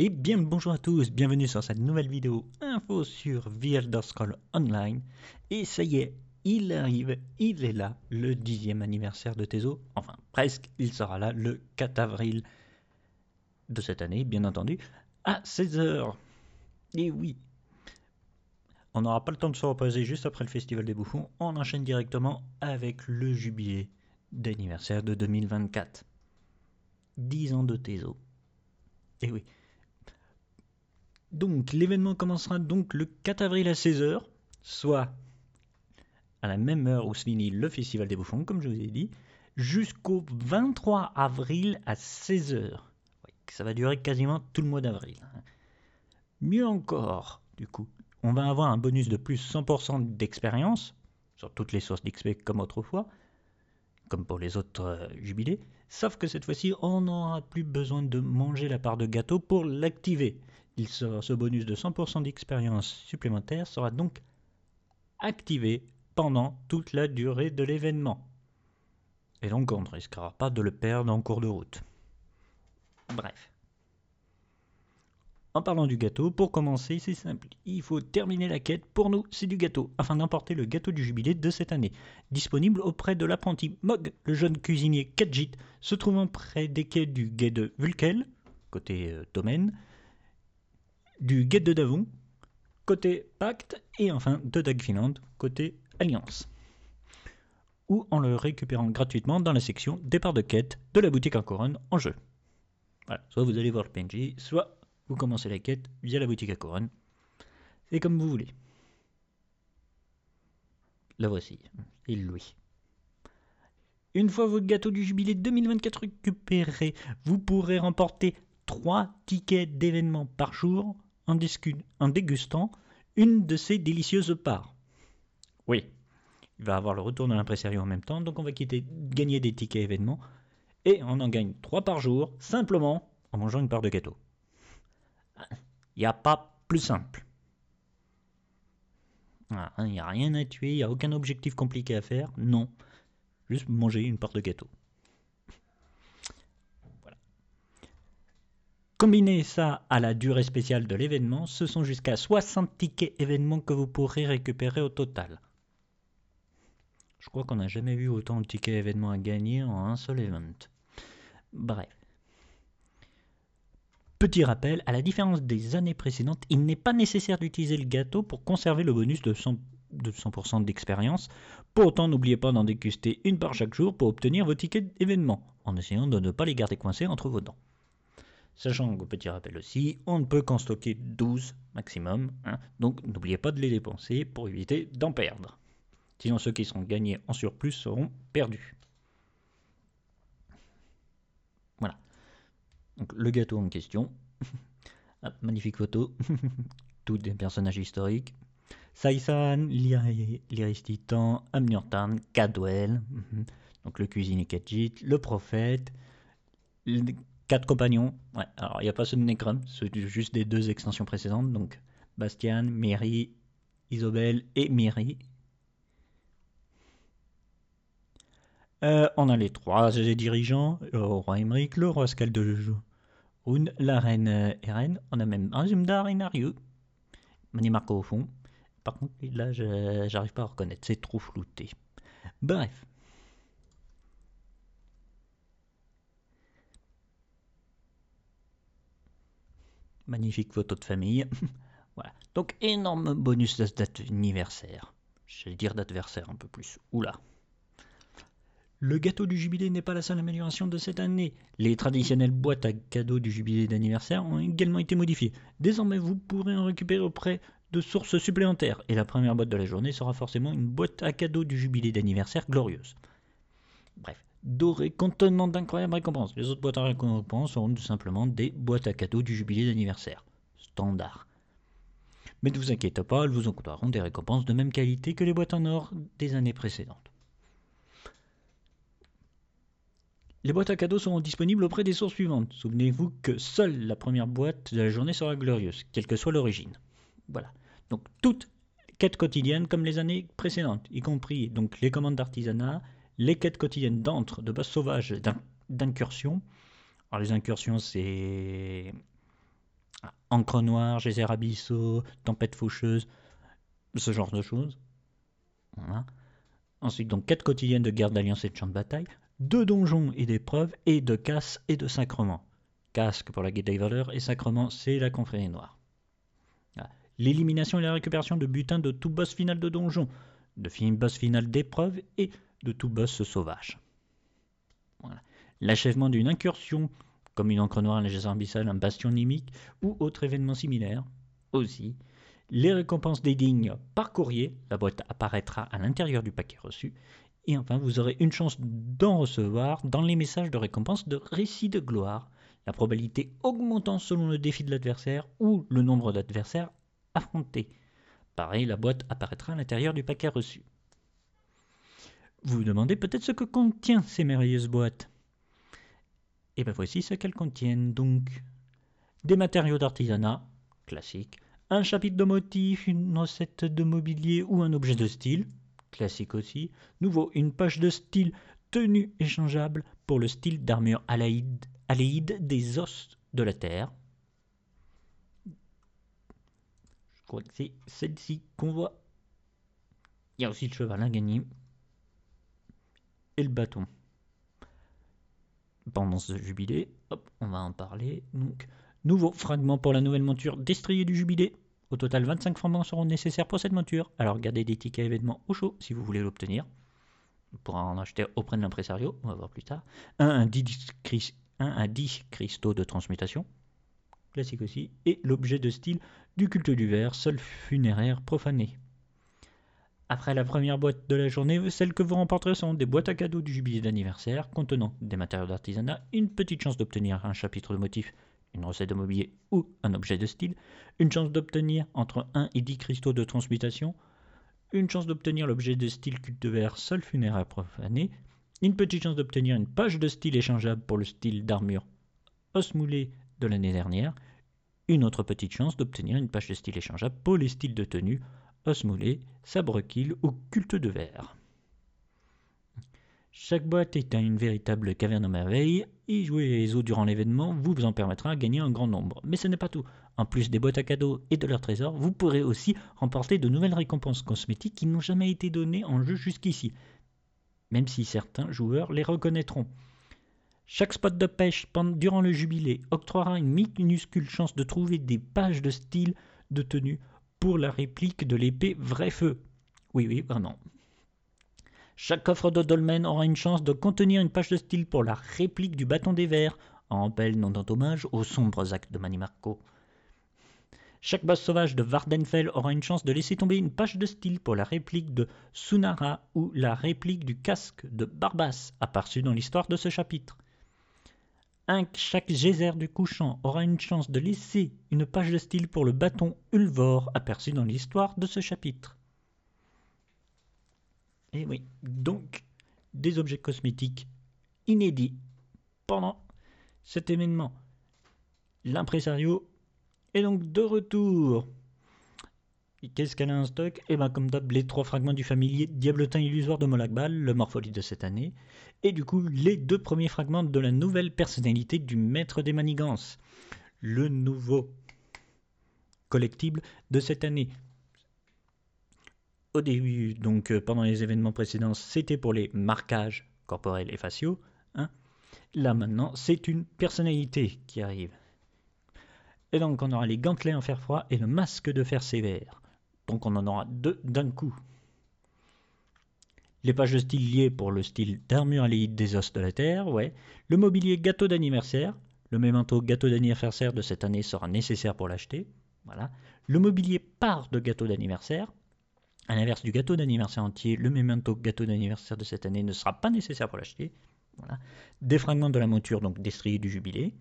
Et bien bonjour à tous, bienvenue sur cette nouvelle vidéo info sur The Elder Online. Et ça y est, il arrive, il est là, le dixième anniversaire de Tezo. Enfin, presque, il sera là le 4 avril de cette année, bien entendu, à 16h. Et oui, on n'aura pas le temps de se reposer juste après le Festival des Bouffons, on enchaîne directement avec le jubilé d'anniversaire de 2024. 10 ans de Tezo. Et oui, donc l'événement commencera donc le 4 avril à 16h, soit à la même heure où se finit le Festival des Bouffons, comme je vous ai dit, jusqu'au 23 avril à 16h. ça va durer quasiment tout le mois d'avril. Mieux encore, du coup, on va avoir un bonus de plus 100% d'expérience, sur toutes les sources d'XP comme autrefois, comme pour les autres euh, jubilés, sauf que cette fois-ci, on n'aura plus besoin de manger la part de gâteau pour l'activer ce bonus de 100% d'expérience supplémentaire sera donc activé pendant toute la durée de l'événement. Et donc on ne risquera pas de le perdre en cours de route. Bref. En parlant du gâteau, pour commencer, c'est simple. Il faut terminer la quête pour nous, c'est du gâteau, afin d'emporter le gâteau du jubilé de cette année. Disponible auprès de l'apprenti Mog, le jeune cuisinier Kajit, se trouvant près des quais du guet de Vulkel, côté domaine, euh, du get de Davon, côté pacte, et enfin de Finland côté alliance. Ou en le récupérant gratuitement dans la section départ de quête de la boutique à couronne en jeu. Voilà, soit vous allez voir le PNJ, soit vous commencez la quête via la boutique à couronne. C'est comme vous voulez. La voici, il lui. Une fois votre gâteau du jubilé 2024 récupéré, vous pourrez remporter 3 tickets d'événements par jour en, dégustant une de ces délicieuses parts. Oui, il va avoir le retour de l'imprésario en même temps, donc on va quitter, gagner des tickets événements, et on en gagne 3 par jour, simplement en mangeant une part de gâteau. Il n'y a pas plus simple. Ah, hein, il n'y a rien à tuer, il n'y a aucun objectif compliqué à faire, non. Juste manger une part de gâteau. Combinez ça à la durée spéciale de l'événement, ce sont jusqu'à 60 tickets événements que vous pourrez récupérer au total. Je crois qu'on n'a jamais eu autant de tickets événements à gagner en un seul événement. Bref. Petit rappel, à la différence des années précédentes, il n'est pas nécessaire d'utiliser le gâteau pour conserver le bonus de 100%, d'expérience. Pourtant, n'oubliez pas d'en déguster une part chaque jour pour obtenir vos tickets événements, en essayant de ne pas les garder coincés entre vos dents. Sachant que, petit rappel aussi, on ne peut qu'en stocker 12 maximum, hein. donc n'oubliez pas de les dépenser pour éviter d'en perdre. Sinon, ceux qui seront gagnés en surplus seront perdus. Voilà. Donc, le gâteau en question. magnifique photo. Tous des personnages historiques. saïsan, l'Iris Titan, Amnurtan, Cadwell, mhm. donc le cuisinier Kajit, le prophète, quatre compagnons. Ouais, alors il n'y a pas ce de c'est juste des deux extensions précédentes, donc Bastian, Miri, Isobel et Miri. Euh, on a les trois dirigeants, le roi Emmerich, le roi de Rune, la reine euh, Eren, on a même un Zumdar et Nariu. Marco au fond. Par contre, là, j'arrive pas à reconnaître, c'est trop flouté. Bref. Magnifique photo de famille. voilà. Donc énorme bonus d'anniversaire. J'allais dire d'adversaire un peu plus. Oula. Le gâteau du jubilé n'est pas la seule amélioration de cette année. Les traditionnelles boîtes à cadeaux du jubilé d'anniversaire ont également été modifiées. Désormais, vous pourrez en récupérer auprès de sources supplémentaires. Et la première boîte de la journée sera forcément une boîte à cadeaux du jubilé d'anniversaire glorieuse. Bref. Doré contenant d'incroyables récompenses. Les autres boîtes à récompenses seront tout simplement des boîtes à cadeaux du jubilé d'anniversaire. Standard. Mais ne vous inquiétez pas, elles vous coûteront des récompenses de même qualité que les boîtes en or des années précédentes. Les boîtes à cadeaux seront disponibles auprès des sources suivantes. Souvenez-vous que seule la première boîte de la journée sera glorieuse, quelle que soit l'origine. Voilà. Donc toutes quêtes quotidiennes comme les années précédentes, y compris donc les commandes d'artisanat, les quêtes quotidiennes d'entre, de boss sauvage, d'incursion. Alors les incursions, c'est Encre Noire, Geyser Abyssaux, Tempête Faucheuse, ce genre de choses. Ensuite, donc, quêtes quotidiennes de guerre d'alliance et de champ de bataille, De donjons et d'épreuves, et de casse et de sacrement. Casque pour la guide des valeurs, et sacrement, c'est la confrérie noire. L'élimination et la récupération de butins de tout boss final de donjon, de boss final d'épreuve et de tout boss sauvage. L'achèvement d'une incursion, comme une encre noire, un léger ambissal, un bastion nimique, ou autre événement similaire, aussi. Les récompenses des dignes par courrier, la boîte apparaîtra à l'intérieur du paquet reçu, et enfin, vous aurez une chance d'en recevoir dans les messages de récompense de récits de gloire, la probabilité augmentant selon le défi de l'adversaire ou le nombre d'adversaires affrontés. Pareil, la boîte apparaîtra à l'intérieur du paquet reçu. Vous vous demandez peut-être ce que contient ces merveilleuses boîtes. Et eh bien voici ce qu'elles contiennent donc. Des matériaux d'artisanat, classique, un chapitre de motif, une recette de mobilier ou un objet de style, classique aussi, nouveau, une page de style, tenue échangeable pour le style d'armure aléide, des os de la terre. Je crois que c'est celle-ci qu'on voit. Il y a aussi le cheval à et le bâton. Pendant ce jubilé, on va en parler. Donc, nouveau fragment pour la nouvelle monture d'estrier du jubilé. Au total, 25 fragments seront nécessaires pour cette monture. Alors, gardez des tickets événements au chaud si vous voulez l'obtenir. pour en acheter auprès de l'impresario, on va voir plus tard. Un 10, 10 cristaux de transmutation classique aussi, et l'objet de style du culte du verre, seul funéraire profané. Après la première boîte de la journée, celles que vous remporterez sont des boîtes à cadeaux du jubilé d'anniversaire contenant des matériaux d'artisanat, une petite chance d'obtenir un chapitre de motif, une recette de mobilier ou un objet de style, une chance d'obtenir entre 1 et 10 cristaux de transmutation, une chance d'obtenir l'objet de style culte de verre seul funéraire profané, une petite chance d'obtenir une page de style échangeable pour le style d'armure osmoulée de l'année dernière, une autre petite chance d'obtenir une page de style échangeable pour les styles de tenue sabre sabrequille ou culte de verre. Chaque boîte est une véritable caverne aux merveilles, et jouer les eaux durant l'événement vous, vous en permettra de gagner un grand nombre. Mais ce n'est pas tout. En plus des boîtes à cadeaux et de leurs trésors, vous pourrez aussi remporter de nouvelles récompenses cosmétiques qui n'ont jamais été données en jeu jusqu'ici, même si certains joueurs les reconnaîtront. Chaque spot de pêche durant le jubilé octroiera une minuscule chance de trouver des pages de style de tenue pour la réplique de l'épée Vrai Feu. Oui, oui, Non. Chaque coffre de dolmen aura une chance de contenir une page de style pour la réplique du bâton des vers, en rappel non hommage aux sombres actes de Manimarco. Chaque base sauvage de Vardenfell aura une chance de laisser tomber une page de style pour la réplique de Sunara ou la réplique du casque de Barbas, apparu dans l'histoire de ce chapitre. Chaque geyser du couchant aura une chance de laisser une page de style pour le bâton Ulvor aperçu dans l'histoire de ce chapitre. Et eh oui, donc des objets cosmétiques inédits pendant cet événement. L'impresario est donc de retour Qu'est-ce qu'elle a en stock Et eh bien, comme d'hab, les trois fragments du familier Diabletin illusoire de Molagbal, le morpholite de cette année, et du coup les deux premiers fragments de la nouvelle personnalité du Maître des Manigances, le nouveau collectible de cette année. Au début, donc euh, pendant les événements précédents, c'était pour les marquages corporels et faciaux. Hein. Là maintenant, c'est une personnalité qui arrive. Et donc on aura les gantelets en fer froid et le masque de fer sévère. Donc on en aura deux d'un coup. Les pages de style liées pour le style d'armure aléite des os de la Terre, ouais. Le mobilier gâteau d'anniversaire. Le memento gâteau d'anniversaire de cette année sera nécessaire pour l'acheter. Voilà. Le mobilier part de gâteau d'anniversaire. A l'inverse du gâteau d'anniversaire entier, le memento gâteau d'anniversaire de cette année ne sera pas nécessaire pour l'acheter. Voilà. Des fragments de la monture, donc destrier du jubilé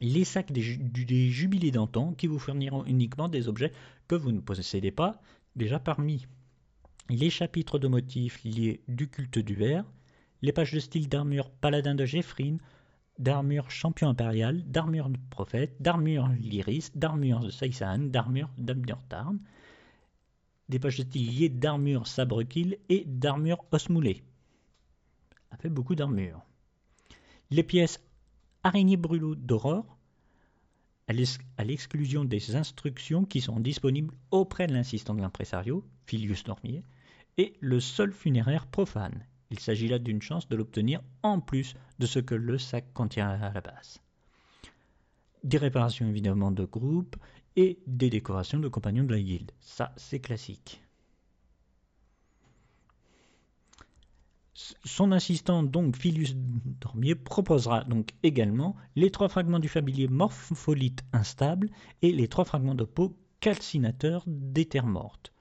les sacs des, jubilés d'antan qui vous fourniront uniquement des objets que vous ne possédez pas. Déjà parmi les chapitres de motifs liés du culte du verre, les pages de style d'armure paladin de Géfrine, d'armure champion impérial, d'armure de prophète, d'armure lyris, d'armure de Saisan, d'armure Tarn, des pages de style liées d'armure sabre et d'armure osmoulée. Ça fait beaucoup d'armure. Les pièces araignée brûlot d'aurore, à l'exclusion des instructions qui sont disponibles auprès de l'insistant de l'impresario, Filius Normier, et le seul funéraire profane. Il s'agit là d'une chance de l'obtenir en plus de ce que le sac contient à la base. Des réparations évidemment de groupe et des décorations de compagnons de la guilde. Ça, c'est classique. Son assistant, donc Philus Dormier, proposera donc également les trois fragments du familier morpholite instable et les trois fragments de peau calcinateur des terres mortes.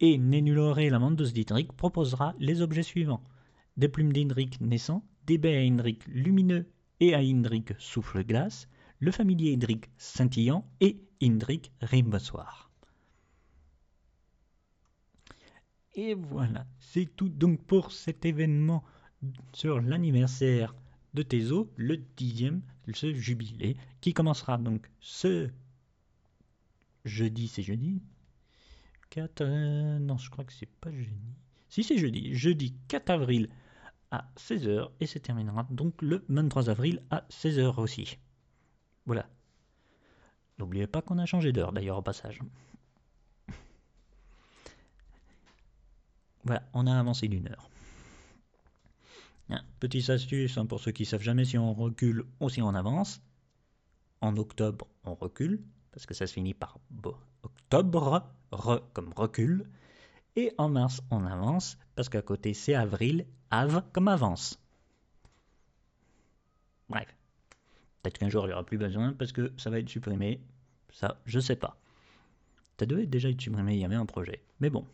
Et Nénuloré, la mandose d'Hydric, proposera les objets suivants des plumes d'Hydric naissant, des baies à Hydric lumineux et à Hydric souffle-glace, le familier Hydric scintillant et Hydric rimbossoir. Et voilà, c'est tout donc pour cet événement sur l'anniversaire de Teso, le dixième, ce jubilé, qui commencera donc ce jeudi, c'est jeudi 4, euh, non je crois que c'est pas jeudi, si c'est jeudi, jeudi 4 avril à 16h et se terminera donc le 23 avril à 16h aussi. Voilà. N'oubliez pas qu'on a changé d'heure d'ailleurs au passage. on a avancé d'une heure. Petite astuce, hein, pour ceux qui savent jamais si on recule ou si on avance. En octobre, on recule, parce que ça se finit par octobre, re comme recul. Et en mars, on avance, parce qu'à côté, c'est avril, av comme avance. Bref. Peut-être qu'un jour, il n'y aura plus besoin, parce que ça va être supprimé. Ça, je sais pas. Ça devait déjà être supprimé, il y avait un projet. Mais bon.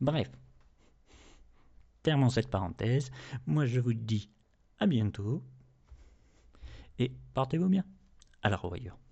Bref terminons cette parenthèse. Moi, je vous dis à bientôt et portez-vous bien. À la revoyure.